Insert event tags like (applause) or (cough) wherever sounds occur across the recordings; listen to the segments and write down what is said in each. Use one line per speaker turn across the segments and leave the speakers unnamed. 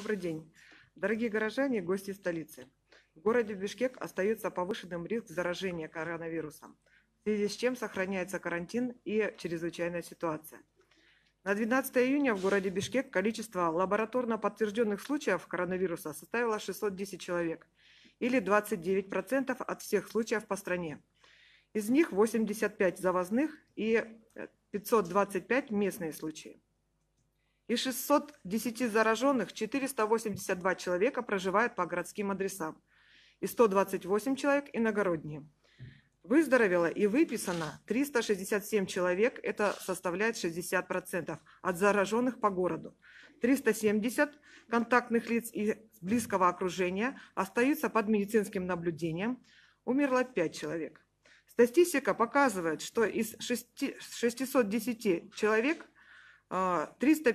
Добрый день. Дорогие горожане и гости столицы. В городе Бишкек остается повышенным риск заражения коронавирусом, в связи с чем сохраняется карантин и чрезвычайная ситуация. На 12 июня в городе Бишкек количество лабораторно подтвержденных случаев коронавируса составило 610 человек, или 29% от всех случаев по стране. Из них 85 завозных и 525 местные случаи. Из 610 зараженных 482 человека проживают по городским адресам и 128 человек иногородние. Выздоровело и выписано 367 человек, это составляет 60% от зараженных по городу. 370 контактных лиц из близкого окружения остаются под медицинским наблюдением. Умерло 5 человек. Статистика показывает, что из 6, 610 человек 300 э,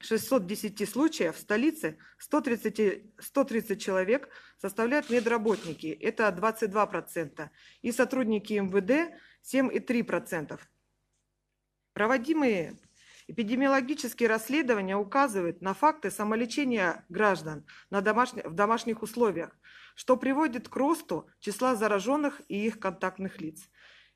610 случаев в столице 130, 130 человек составляют медработники, это 22%, и сотрудники МВД 7,3%. Проводимые эпидемиологические расследования указывают на факты самолечения граждан на домашних, в домашних условиях, что приводит к росту числа зараженных и их контактных лиц.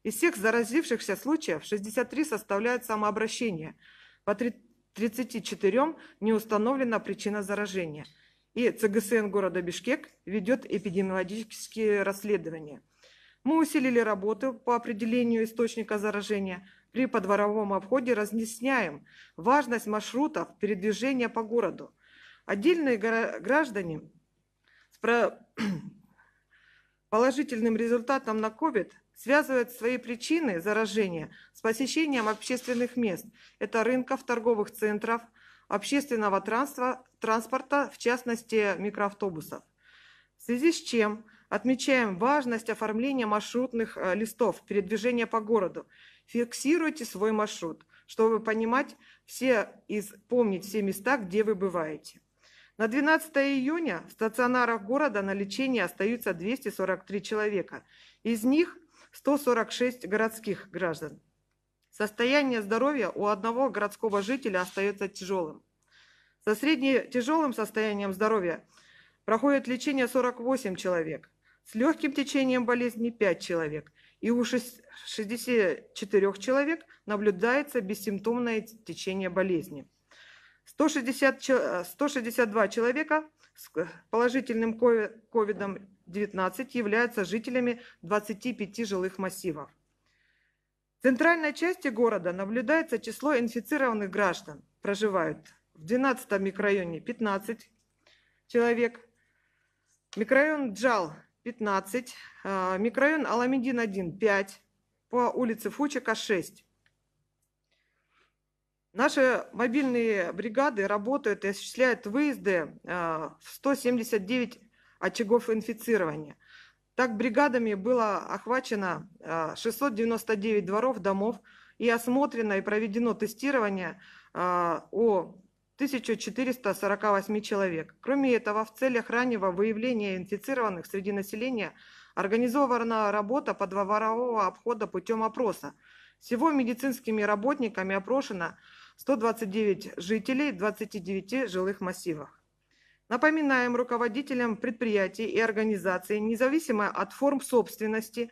Из всех заразившихся случаев 63 составляют самообращение, по 3, 34 не установлена причина заражения. И ЦГСН города Бишкек ведет эпидемиологические расследования. Мы усилили работу по определению источника заражения. При подворовом обходе разъясняем важность маршрутов передвижения по городу. Отдельные граждане с (clears throat) положительным результатом на COVID связывает свои причины заражения с посещением общественных мест. Это рынков, торговых центров, общественного транспорта, в частности микроавтобусов. В связи с чем отмечаем важность оформления маршрутных э, листов передвижения по городу. Фиксируйте свой маршрут, чтобы понимать все и помнить все места, где вы бываете. На 12 июня в стационарах города на лечении остаются 243 человека. Из них 146 городских граждан. Состояние здоровья у одного городского жителя остается тяжелым. Со средне-тяжелым состоянием здоровья проходит лечение 48 человек, с легким течением болезни 5 человек, и у 64 человек наблюдается бессимптомное течение болезни. 160, 162 э, человека с э, положительным COVID-19 являются жителями 25 жилых массивов. В центральной части города наблюдается число инфицированных граждан. Проживают в 12 микрорайоне 15 человек, микрорайон Джал 15, э, микрорайон Аламедин 1 5, по улице Фучика 6. Наши мобильные бригады работают и осуществляют выезды а, в 179 очагов инфицирования. Так бригадами было охвачено 699 а, дворов, домов и осмотрено и проведено тестирование а, у 1448 человек. Кроме этого, в целях раннего выявления инфицированных среди населения организована работа подворового обхода путем опроса. Всего медицинскими работниками опрошено – 129 жителей в 29 жилых массивах. Напоминаем руководителям предприятий и организаций, независимо от форм собственности,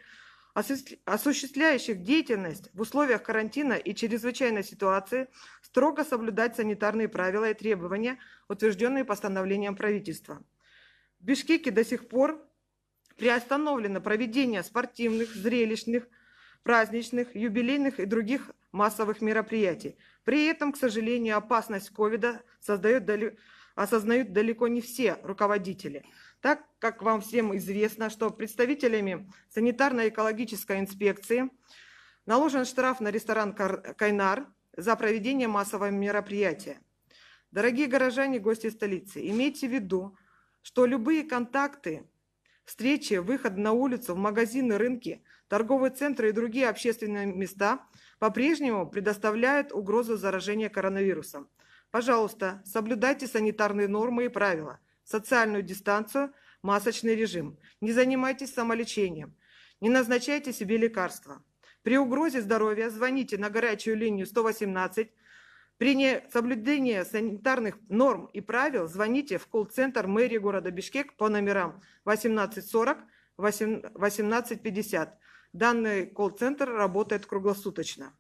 осуществляющих деятельность в условиях карантина и чрезвычайной ситуации, строго соблюдать санитарные правила и требования, утвержденные постановлением правительства. В Бишкеке до сих пор приостановлено проведение спортивных, зрелищных, праздничных, юбилейных и других массовых мероприятий. При этом, к сожалению, опасность ковида осознают далеко не все руководители, так как вам всем известно, что представителями санитарно-экологической инспекции наложен штраф на ресторан «Кайнар» за проведение массового мероприятия. Дорогие горожане, гости столицы, имейте в виду, что любые контакты, встречи, выход на улицу, в магазины, рынки Торговые центры и другие общественные места по-прежнему предоставляют угрозу заражения коронавирусом. Пожалуйста, соблюдайте санитарные нормы и правила, социальную дистанцию, масочный режим. Не занимайтесь самолечением. Не назначайте себе лекарства. При угрозе здоровья звоните на горячую линию 118. При несоблюдении санитарных норм и правил звоните в колл-центр мэрии города Бишкек по номерам 1840 1850. Данный колл-центр работает круглосуточно.